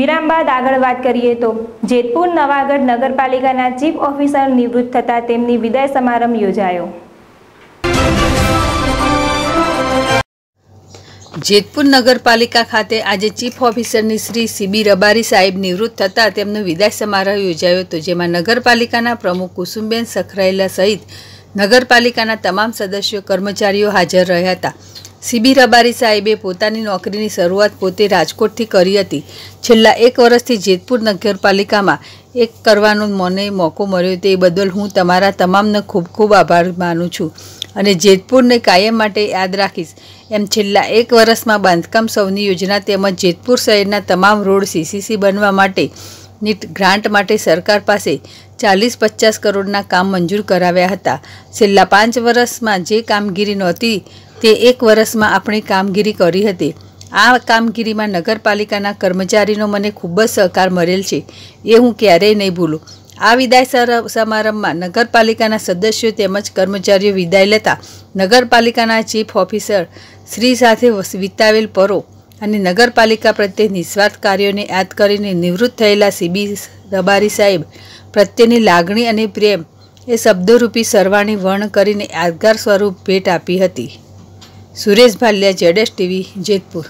વિરામ બાદ આગળ વાત કરીએ તો જેતપુર નવાગઢ નગરપાલિકાના ચીફ ઓફિસર નિવૃત્ત થતા તેમની વિદાય સમારંભ યોજાયો જેતપુર નગરપાલિકા ખાતે આજે ચીફ ઓફિસરની શ્રી સીબી રબારી સાહેબ નિવૃત્ત થતાં તેમનો વિદાય સમારોહ યોજાયો હતો જેમાં નગરપાલિકાના પ્રમુખ કુસુમબેન સખરાયેલા સહિત નગરપાલિકાના તમામ સદસ્યો કર્મચારીઓ હાજર રહ્યા હતા સીબી રબારી સાહેબે પોતાની નોકરીની શરૂઆત પોતે રાજકોટથી કરી હતી છેલ્લા એક વર્ષથી જેતપુર નગરપાલિકામાં એક કરવાનો મને મોકો મળ્યો તે બદલ હું તમારા તમામનો ખૂબ ખૂબ આભાર માનું છું અને જેતપુરને કાયમ માટે યાદ રાખીશ એમ છેલ્લા એક વર્ષમાં બાંધકામ સૌની યોજના તેમજ જેતપુર શહેરના તમામ રોડ સીસીસી બનવા માટે નીટ ગ્રાન્ટ માટે સરકાર પાસે ચાલીસ પચાસ કરોડના કામ મંજૂર કરાવ્યા હતા છેલ્લા પાંચ વર્ષમાં જે કામગીરી નહોતી તે એક વર્ષમાં આપણે કામગીરી કરી હતી આ કામગીરીમાં નગરપાલિકાના કર્મચારીનો મને ખૂબ જ સહકાર મળેલ છે એ હું ક્યારેય નહીં ભૂલું આ વિદાય સમારંભમાં નગરપાલિકાના સદસ્યો તેમજ કર્મચારીઓ વિદાય લેતા નગરપાલિકાના ચીફ ઓફિસર શ્રી સાથે વિતાવેલ પરો અને નગરપાલિકા પ્રત્યે નિસ્વાર્થ કાર્યોને યાદ કરીને નિવૃત્ત થયેલા સીબી રબારી સાહેબ પ્રત્યેની લાગણી અને પ્રેમ એ શબ્દરૂપી સરવાણી વર્ણ કરીને યાદગાર સ્વરૂપ ભેટ આપી હતી સુરેશ ભાલિયા જેડેશ ટીવી જેતપુર